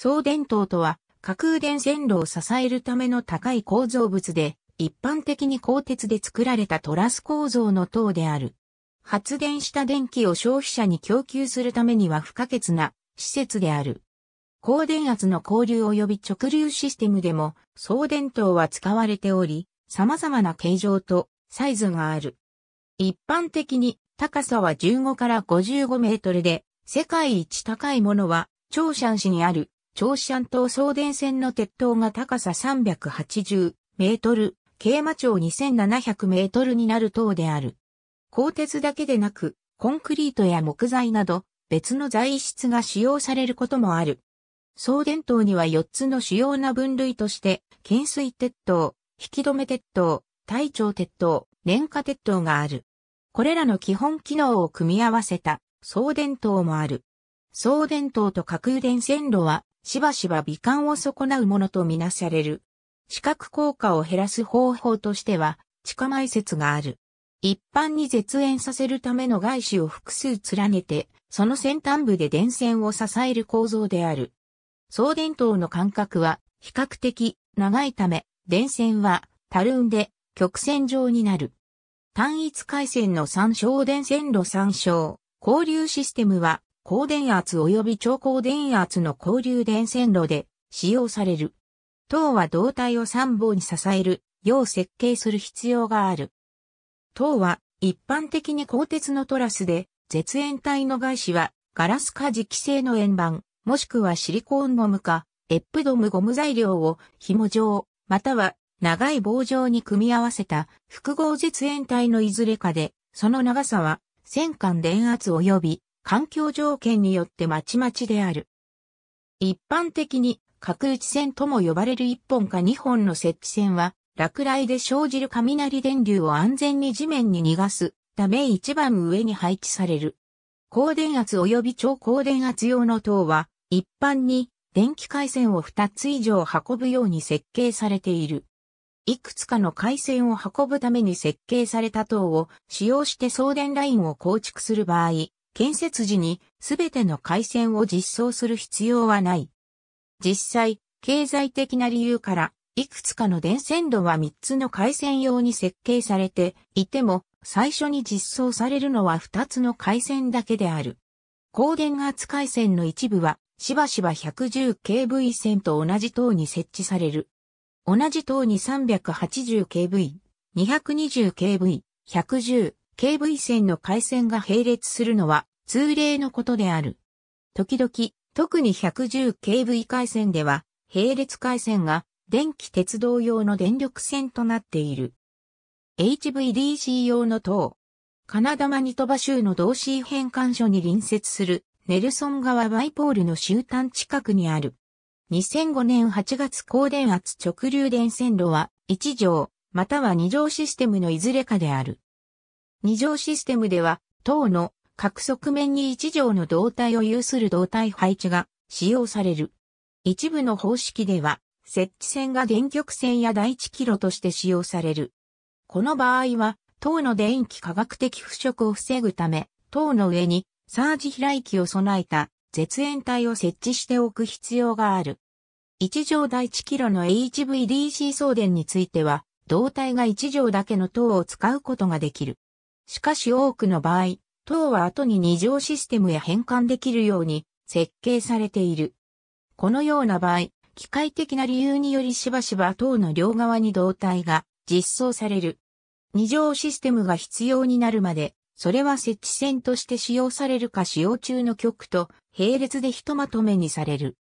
送電塔とは、架空電線路を支えるための高い構造物で、一般的に鋼鉄で作られたトラス構造の塔である。発電した電気を消費者に供給するためには不可欠な施設である。高電圧の交流及び直流システムでも送電塔は使われており、様々な形状とサイズがある。一般的に高さは15から55メートルで、世界一高いものは長シャン市にある長子安島送電線の鉄塔が高さ380メートル、桂馬町2700メートルになる塔である。鋼鉄だけでなく、コンクリートや木材など、別の材質が使用されることもある。送電塔には4つの主要な分類として、懸垂鉄塔、引き止め鉄塔、体長鉄塔、廉価鉄塔がある。これらの基本機能を組み合わせた送電塔もある。送電塔と架空電線路はしばしば美観を損なうものとみなされる。視覚効果を減らす方法としては、地下埋設がある。一般に絶縁させるための外資を複数連ねて、その先端部で電線を支える構造である。送電灯の間隔は比較的長いため、電線はたるんで曲線状になる。単一回線の参照電線路参照交流システムは高電圧及び超高電圧の交流電線路で使用される。塔は胴体を3本に支えるよう設計する必要がある。塔は一般的に鋼鉄のトラスで、絶縁体の外紙はガラスか磁規制の円盤、もしくはシリコーンゴムか、エップドムゴム材料を紐状、または長い棒状に組み合わせた複合絶縁体のいずれかで、その長さは、戦艦電圧及び環境条件によってまちまちである。一般的に角打ち線とも呼ばれる1本か2本の設置線は、落雷で生じる雷電流を安全に地面に逃がすため一番上に配置される。高電圧及び超高電圧用の塔は、一般に電気回線を2つ以上運ぶように設計されている。いくつかの回線を運ぶために設計された塔を使用して送電ラインを構築する場合、建設時にすべての回線を実装する必要はない。実際、経済的な理由から、いくつかの電線路は3つの回線用に設計されていても、最初に実装されるのは2つの回線だけである。高電圧回線の一部は、しばしば 110kV 線と同じ塔に設置される。同じ塔に 380kV、220kV、110、KV 線の回線が並列するのは通例のことである。時々、特に 110KV 回線では、並列回線が電気鉄道用の電力線となっている。HVDC 用の塔。カナダマニトバ州の同市変換所に隣接するネルソン川バイポールの終端近くにある。2005年8月高電圧直流電線路は1条または2条システムのいずれかである。二乗システムでは、等の各側面に一乗の動体を有する動体配置が使用される。一部の方式では、設置線が電極線や第一キロとして使用される。この場合は、等の電気化学的腐食を防ぐため、等の上にサージ開きを備えた絶縁体を設置しておく必要がある。一乗第一キロの HVDC 送電については、動体が一乗だけの塔を使うことができる。しかし多くの場合、塔は後に二乗システムへ変換できるように設計されている。このような場合、機械的な理由によりしばしば塔の両側に胴体が実装される。二乗システムが必要になるまで、それは設置線として使用されるか使用中の局と並列でひとまとめにされる。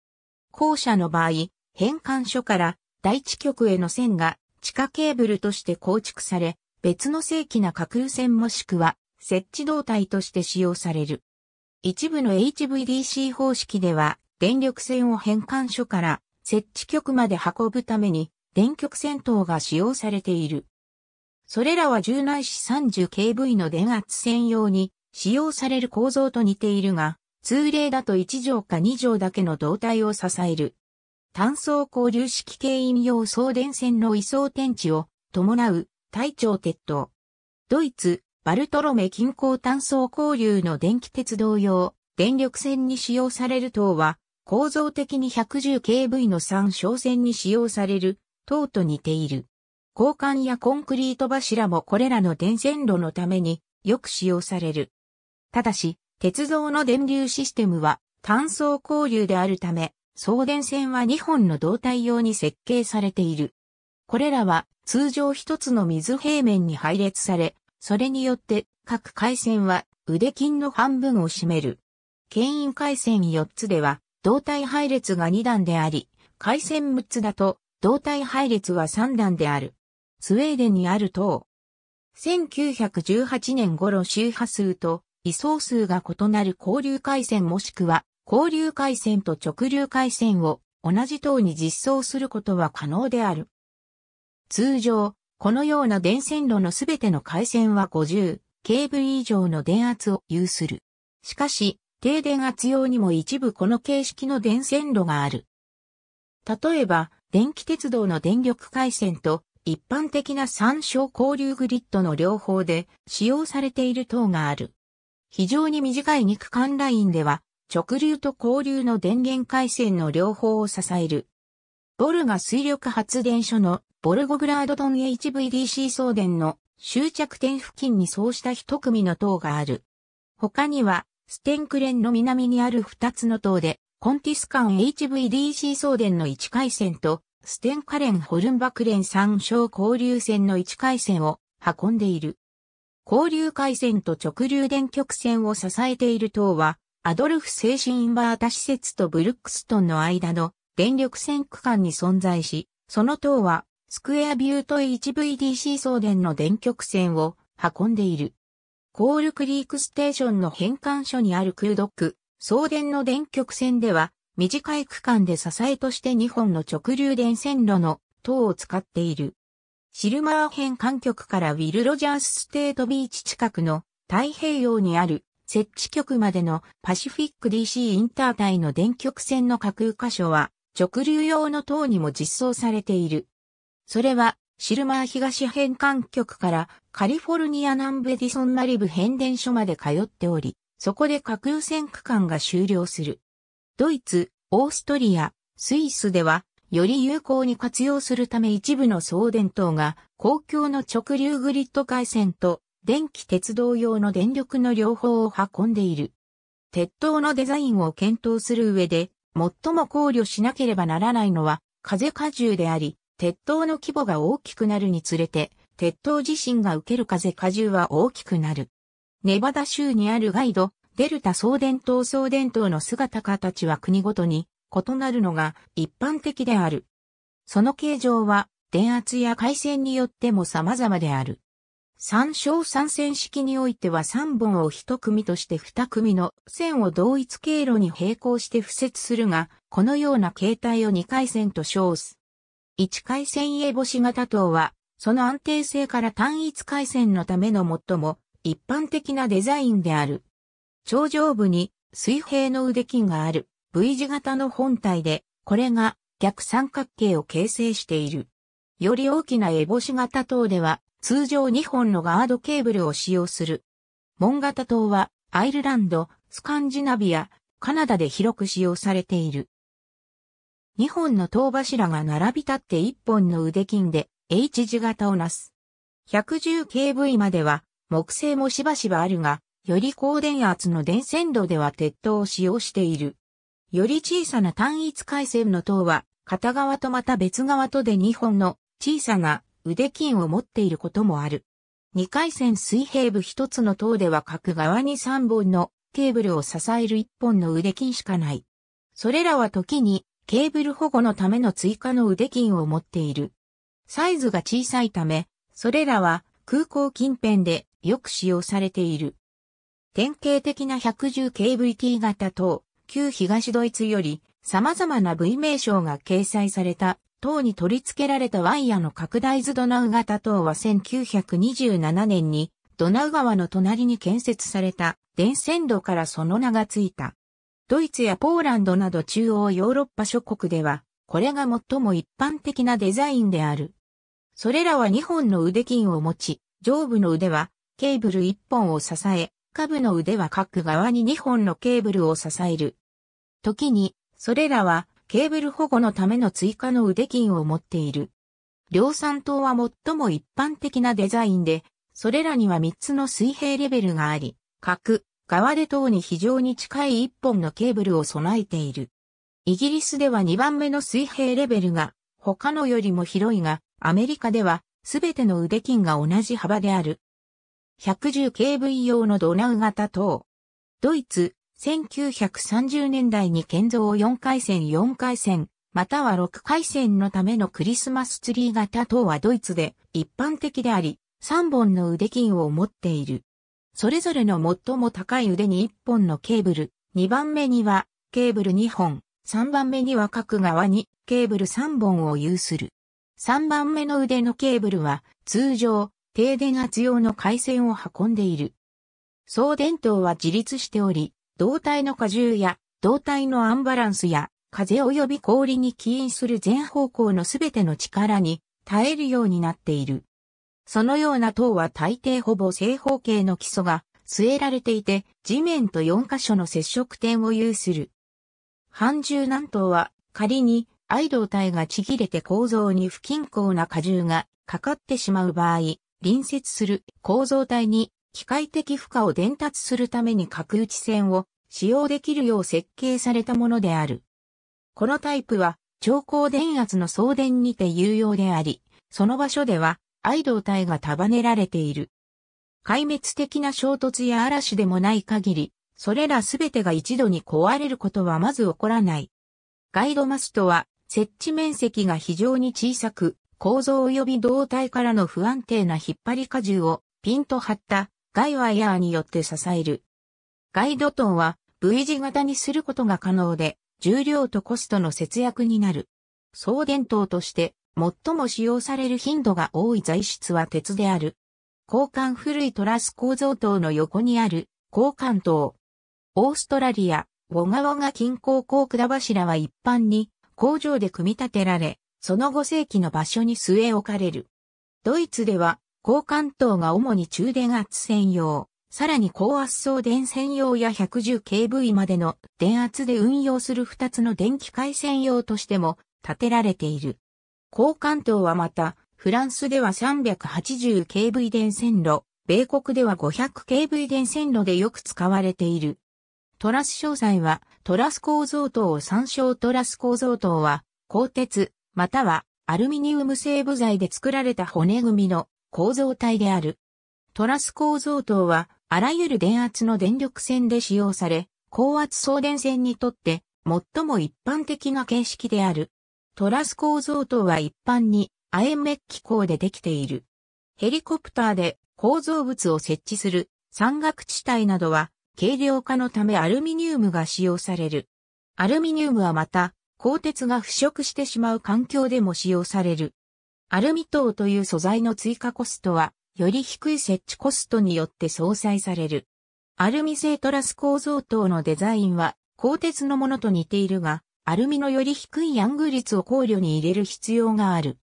後者の場合、変換所から第一局への線が地下ケーブルとして構築され、別の正規な架空線もしくは設置動体として使用される。一部の HVDC 方式では、電力線を変換所から設置局まで運ぶために電極線等が使用されている。それらは従来し 30kV の電圧線用に使用される構造と似ているが、通例だと1畳か2畳だけの胴体を支える。単層交流式系引用送電線の位相電池を伴う隊長鉄道。ドイツ、バルトロメ近郊単素交流の電気鉄道用、電力線に使用される塔は、構造的に 110kV の3小線に使用される塔と似ている。交換やコンクリート柱もこれらの電線路のためによく使用される。ただし、鉄道の電流システムは単素交流であるため、送電線は2本の胴体用に設計されている。これらは通常一つの水平面に配列され、それによって各回線は腕筋の半分を占める。牽引回線4つでは胴体配列が2段であり、回線6つだと胴体配列は3段である。スウェーデンにある塔。1918年頃周波数と位相数が異なる交流回線もしくは交流回線と直流回線を同じ塔に実装することは可能である。通常、このような電線路のすべての回線は 50kV 以上の電圧を有する。しかし、低電圧用にも一部この形式の電線路がある。例えば、電気鉄道の電力回線と一般的な参照交流グリッドの両方で使用されている等がある。非常に短い2区間ラインでは直流と交流の電源回線の両方を支える。ボルガ水力発電所のボルゴグラードトン HVDC 送電の終着点付近にそうした一組の塔がある。他には、ステンクレンの南にある二つの塔で、コンティスカン HVDC 送電の1回線と、ステンカレンホルンバクレン参照交流線の1回線を運んでいる。交流回線と直流電極線を支えている塔は、アドルフ精神インバータ施設とブルックストンの間の電力線区間に存在し、その塔はスクエアビュート HVDC 送電の電極線を運んでいる。コールクリークステーションの変換所にある空 d o c 送電の電極線では、短い区間で支えとして2本の直流電線路の塔を使っている。シルマー変換局からウィル・ロジャース・ステート・ビーチ近くの太平洋にある設置局までのパシフィック DC インター帯の電極線の架空箇所は直流用の塔にも実装されている。それは、シルマー東返還局からカリフォルニア南部エディソンマリブ変電所まで通っており、そこで核優先区間が終了する。ドイツ、オーストリア、スイスでは、より有効に活用するため一部の送電灯が公共の直流グリッド回線と電気鉄道用の電力の両方を運んでいる。鉄塔のデザインを検討する上で最も考慮しなければならないのは風荷重であり、鉄塔の規模が大きくなるにつれて、鉄塔自身が受ける風荷重は大きくなる。ネバダ州にあるガイド、デルタ送電塔送電塔の姿形は国ごとに異なるのが一般的である。その形状は電圧や回線によっても様々である。参照参線式においては3本を1組として2組の線を同一経路に並行して付設するが、このような形態を2回線と称す。一回線エボシ型等は、その安定性から単一回線のための最も一般的なデザインである。頂上部に水平の腕筋がある V 字型の本体で、これが逆三角形を形成している。より大きなエボシ型等では、通常2本のガードケーブルを使用する。門型等は、アイルランド、スカンジナビア、カナダで広く使用されている。2本の塔柱が並び立って1本の腕筋で H 字型をなす。110kV までは木製もしばしばあるが、より高電圧の電線路では鉄塔を使用している。より小さな単一回線の塔は、片側とまた別側とで2本の小さな腕筋を持っていることもある。2回線水平部1つの塔では各側に3本のケーブルを支える1本の腕筋しかない。それらは時にケーブル保護のための追加の腕筋を持っている。サイズが小さいため、それらは空港近辺でよく使用されている。典型的な 110kVT 型等、旧東ドイツより様々な V 名称が掲載された等に取り付けられたワイヤの拡大図ドナウ型等は1927年にドナウ川の隣に建設された電線路からその名がついた。ドイツやポーランドなど中央ヨーロッパ諸国では、これが最も一般的なデザインである。それらは2本の腕筋を持ち、上部の腕はケーブル1本を支え、下部の腕は各側に2本のケーブルを支える。時に、それらはケーブル保護のための追加の腕筋を持っている。量産灯は最も一般的なデザインで、それらには3つの水平レベルがあり、角、川出等に非常に近い一本のケーブルを備えている。イギリスでは2番目の水平レベルが他のよりも広いが、アメリカではすべての腕筋が同じ幅である。110kV 用のドナウ型等。ドイツ、1930年代に建造4回線4回線、または6回線のためのクリスマスツリー型等はドイツで一般的であり、3本の腕筋を持っている。それぞれの最も高い腕に1本のケーブル、2番目にはケーブル2本、3番目には各側にケーブル3本を有する。3番目の腕のケーブルは通常停電圧用の回線を運んでいる。送電灯は自立しており、胴体の荷重や胴体のアンバランスや風及び氷に起因する全方向のすべての力に耐えるようになっている。そのような塔は大抵ほぼ正方形の基礎が据えられていて、地面と4箇所の接触点を有する。半重南東は仮に愛道体がちぎれて構造に不均衡な荷重がかかってしまう場合、隣接する構造体に機械的負荷を伝達するために角打ち線を使用できるよう設計されたものである。このタイプは超高電圧の送電にて有用であり、その場所ではアイドー体が束ねられている。壊滅的な衝突や嵐でもない限り、それらすべてが一度に壊れることはまず起こらない。ガイドマストは、設置面積が非常に小さく、構造及び胴体からの不安定な引っ張り荷重をピンと張ったガイワイヤーによって支える。ガイドトンは V 字型にすることが可能で、重量とコストの節約になる。送電塔として最も使用される頻度が多い材質は鉄である。交換古いトラス構造塔の横にある交換塔。オーストラリア、ウォガウォガ近郊高管柱は一般に工場で組み立てられ、その5世紀の場所に据え置かれる。ドイツでは、高換東が主に中電圧専用、さらに高圧送電専用や 110kV までの電圧で運用する2つの電気回線用としても建てられている。高関東はまた、フランスでは 380kV 電線路、米国では 500kV 電線路でよく使われている。トラス詳細は、トラス構造等を参照トラス構造等は、鋼鉄、またはアルミニウム製部材で作られた骨組みの構造体である。トラス構造等は、あらゆる電圧の電力線で使用され、高圧送電線にとって、最も一般的な形式である。トラス構造とは一般に亜鉛メッキ構でできている。ヘリコプターで構造物を設置する山岳地帯などは軽量化のためアルミニウムが使用される。アルミニウムはまた鋼鉄が腐食してしまう環境でも使用される。アルミ等という素材の追加コストはより低い設置コストによって相殺される。アルミ製トラス構造等のデザインは鋼鉄のものと似ているが、アルミのより低いヤング率を考慮に入れる必要がある。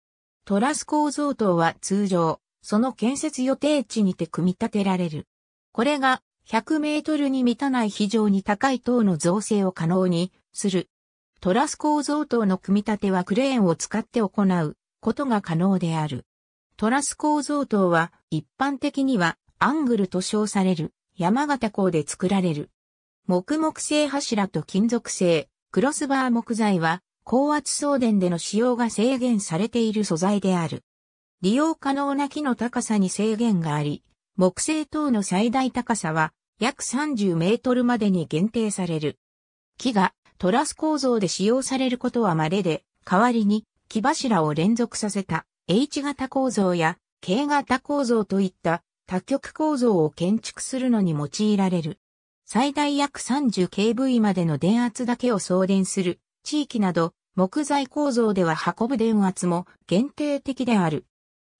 トラス構造等は通常、その建設予定地にて組み立てられる。これが100メートルに満たない非常に高い塔の造成を可能にする。トラス構造等の組み立てはクレーンを使って行うことが可能である。トラス構造等は一般的にはアングルと称される山形港で作られる。木木製柱と金属製、クロスバー木材は高圧送電での使用が制限されている素材である。利用可能な木の高さに制限があり、木製等の最大高さは約30メートルまでに限定される。木がトラス構造で使用されることは稀で、代わりに木柱を連続させた H 型構造や K 型構造といった多極構造を建築するのに用いられる。最大約 30kV までの電圧だけを送電する地域など、木材構造では運ぶ電圧も限定的である。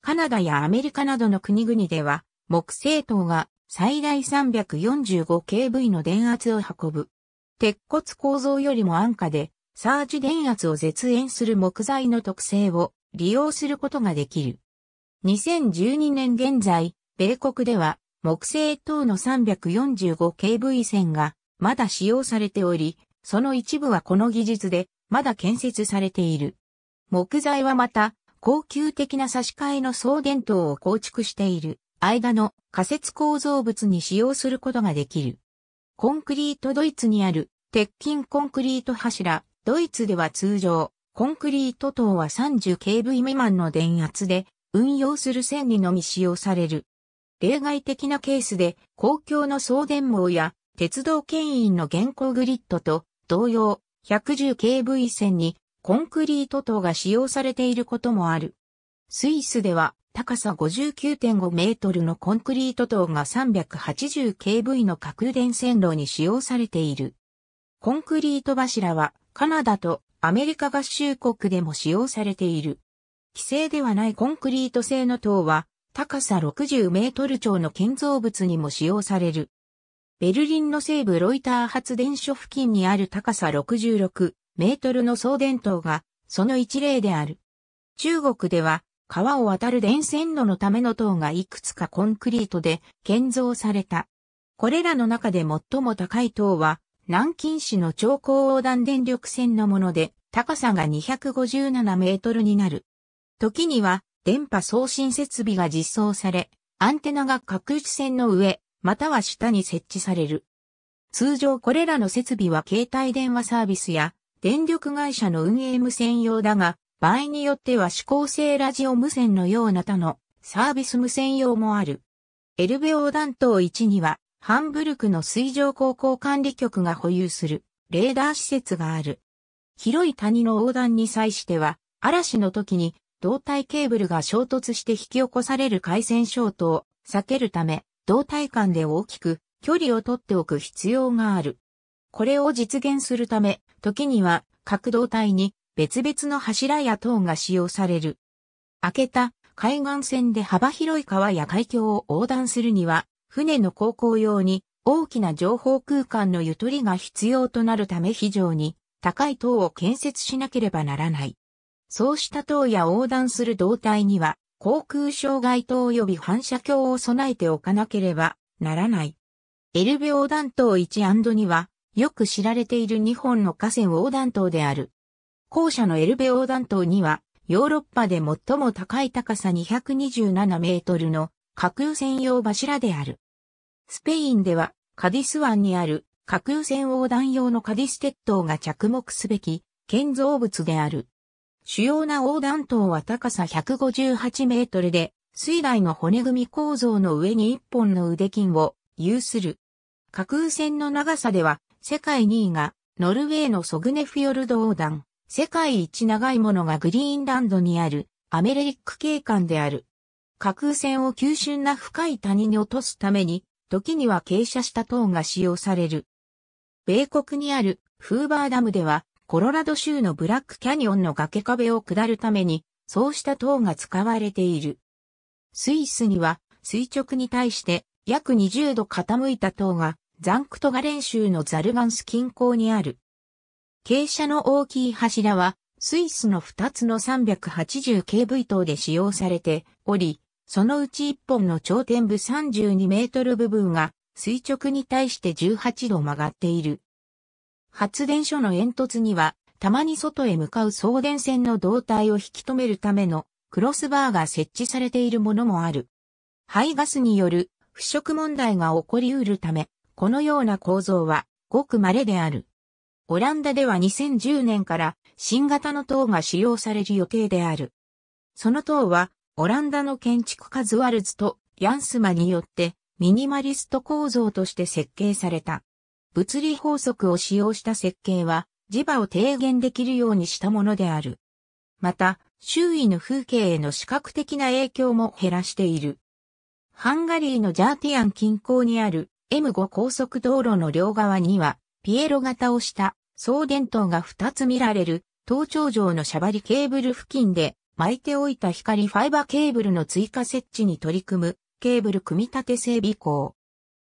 カナダやアメリカなどの国々では、木製灯が最大 345kV の電圧を運ぶ。鉄骨構造よりも安価で、サージ電圧を絶縁する木材の特性を利用することができる。2012年現在、米国では木製等の 345kV 線がまだ使用されており、その一部はこの技術でまだ建設されている。木材はまた、高級的な差し替えの送電等を構築している間の仮設構造物に使用することができる。コンクリートドイツにある鉄筋コンクリート柱、ドイツでは通常、コンクリート等は 30kV 未満の電圧で運用する線にのみ使用される。例外的なケースで公共の送電網や鉄道牽引の現行グリッドと同様 110kV 線にコンクリート等が使用されていることもある。スイスでは高さ59.5メートルのコンクリート塔が 380kV の核電線路に使用されている。コンクリート柱はカナダとアメリカ合衆国でも使用されている。規制ではないコンクリート製の塔は高さ60メートル超の建造物にも使用される。ベルリンの西部ロイター発電所付近にある高さ66メートルの送電塔がその一例である。中国では川を渡る電線路のための塔がいくつかコンクリートで建造された。これらの中で最も高い塔は南京市の超高横断電力線のもので高さが257メートルになる。時には電波送信設備が実装され、アンテナが各地線の上、または下に設置される。通常これらの設備は携帯電話サービスや電力会社の運営無線用だが、場合によっては指向性ラジオ無線のような他のサービス無線用もある。エルベ横断島1には、ハンブルクの水上航行管理局が保有するレーダー施設がある。広い谷の横断に際しては、嵐の時に胴体ケーブルが衝突して引き起こされる回線衝突を避けるため、胴体間で大きく距離をとっておく必要がある。これを実現するため、時には各胴体に別々の柱や塔が使用される。開けた海岸線で幅広い川や海峡を横断するには、船の航行用に大きな情報空間のゆとりが必要となるため非常に高い塔を建設しなければならない。そうした塔や横断する胴体には、航空障害塔及び反射鏡を備えておかなければならない。エルベ横断灯 1& は、よく知られている日本の河川横断塔である。校舎のエルベ横断灯には、ヨーロッパで最も高い高さ227メートルの架空専用柱である。スペインでは、カディス湾にある架空船横断用のカディス鉄塔が着目すべき建造物である。主要な横断塔は高さ158メートルで、水雷の骨組み構造の上に一本の腕筋を有する。架空線の長さでは、世界2位が、ノルウェーのソグネフィヨルド横断、世界一長いものがグリーンランドにある、アメレリック景観である。架空線を急峻な深い谷に落とすために、時には傾斜した塔が使用される。米国にあるフーバーダムではコロラド州のブラックキャニオンの崖壁を下るために、そうした塔が使われている。スイスには、垂直に対して約20度傾いた塔が、ザンクトガレン州のザルガンス近郊にある。傾斜の大きい柱は、スイスの2つの 380kV 塔で使用されており、そのうち1本の頂点部32メートル部分が垂直に対して18度曲がっている。発電所の煙突には、たまに外へ向かう送電線の胴体を引き止めるためのクロスバーが設置されているものもある。排ガスによる腐食問題が起こり得るため、このような構造はごく稀である。オランダでは2010年から新型の塔が使用される予定である。その塔はオランダの建築家ズワルズとヤンスマによってミニマリスト構造として設計された。物理法則を使用した設計は、磁場を低減できるようにしたものである。また、周囲の風景への視覚的な影響も減らしている。ハンガリーのジャーティアン近郊にある M5 高速道路の両側には、ピエロ型をした送電灯が2つ見られる、東頂上のシャバリケーブル付近で巻いておいた光ファイバケーブルの追加設置に取り組むケーブル組み立て整備工。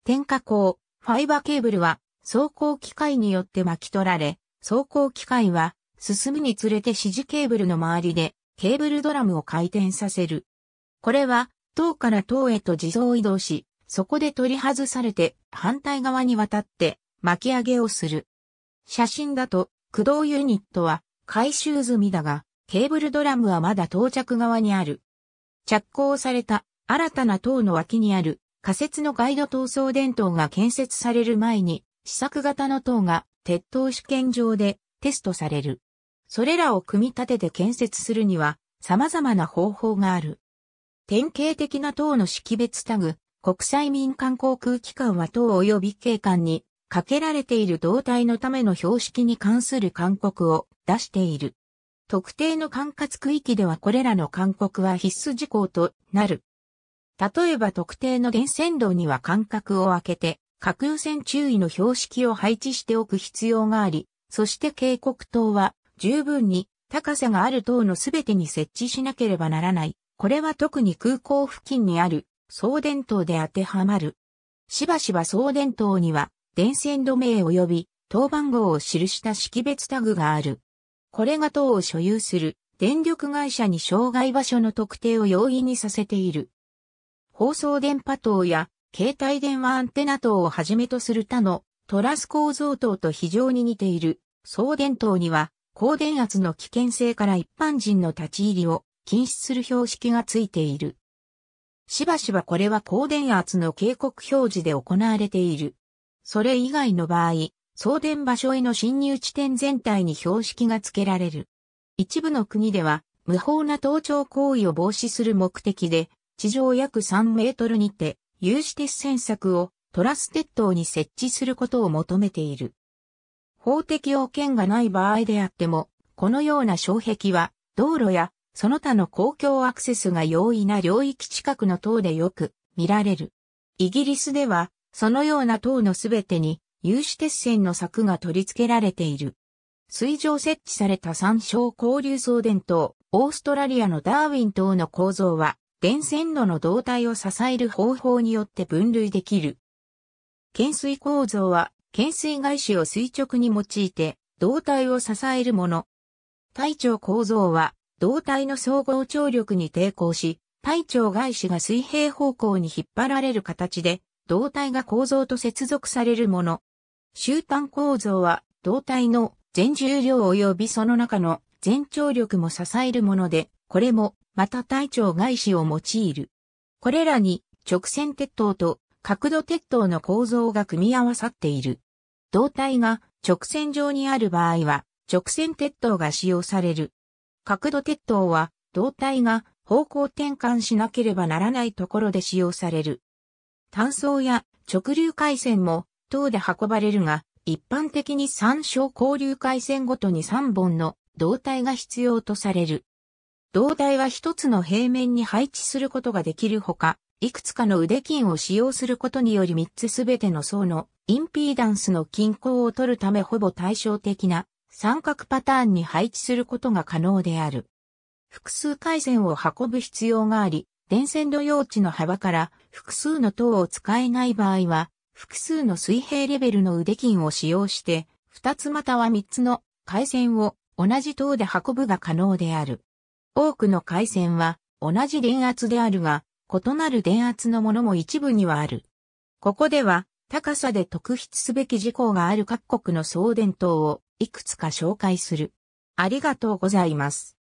点火工、ファイバケーブルは走行機械によって巻き取られ、走行機械は進むにつれて指示ケーブルの周りでケーブルドラムを回転させる。これは塔から塔へと自走移動し、そこで取り外されて反対側に渡って巻き上げをする。写真だと駆動ユニットは回収済みだが、ケーブルドラムはまだ到着側にある。着工された新たな塔の脇にある仮設のガイド闘争電灯が建設される前に試作型の塔が鉄塔試験場でテストされる。それらを組み立てて建設するには様々な方法がある。典型的な塔の識別タグ、国際民間航空機関は塔及び警官にかけられている胴体のための標識に関する勧告を出している。特定の管轄区域ではこれらの勧告は必須事項となる。例えば特定の電線道には間隔を空けて核空線注意の標識を配置しておく必要があり、そして警告灯は十分に高さがある塔のすべてに設置しなければならない。これは特に空港付近にある送電灯で当てはまる。しばしば送電灯には電線路名及び塔番号を記した識別タグがある。これが塔を所有する電力会社に障害場所の特定を容易にさせている。放送電波塔や携帯電話アンテナ塔をはじめとする他のトラス構造塔と非常に似ている送電塔には高電圧の危険性から一般人の立ち入りを禁止する標識がついている。しばしばこれは高電圧の警告表示で行われている。それ以外の場合、送電場所への侵入地点全体に標識が付けられる。一部の国では無法な盗聴行為を防止する目的で、地上約3メートルにて有刺鉄線柵をトラス鉄塔に設置することを求めている。法的要件がない場合であっても、このような障壁は、道路やその他の公共アクセスが容易な領域近くの塔でよく見られる。イギリスでは、そのような塔のすべてに有刺鉄線の柵が取り付けられている。水上設置された山椒交流送電塔、オーストラリアのダーウィン塔の構造は、電線路の胴体を支える方法によって分類できる。懸垂構造は、懸垂外しを垂直に用いて、胴体を支えるもの。体長構造は、胴体の総合張力に抵抗し、体長外子が水平方向に引っ張られる形で、胴体が構造と接続されるもの。終端構造は、胴体の全重量及びその中の全張力も支えるもので、これも、また隊長外視を用いる。これらに、直線鉄塔と角度鉄塔の構造が組み合わさっている。胴体が直線上にある場合は、直線鉄塔が使用される。角度鉄塔は、胴体が方向転換しなければならないところで使用される。単層や直流回線も塔で運ばれるが、一般的に三小交流回線ごとに3本の胴体が必要とされる。胴体は一つの平面に配置することができるほか、いくつかの腕筋を使用することにより3つすべての層のインピーダンスの均衡を取るためほぼ対照的な三角パターンに配置することが可能である。複数回線を運ぶ必要があり、電線路用地の幅から複数の塔を使えない場合は、複数の水平レベルの腕筋を使用して、2つまたは3つの回線を同じ塔で運ぶが可能である。多くの回線は同じ電圧であるが、異なる電圧のものも一部にはある。ここでは高さで特筆すべき事項がある各国の送電塔をいくつか紹介する。ありがとうございます。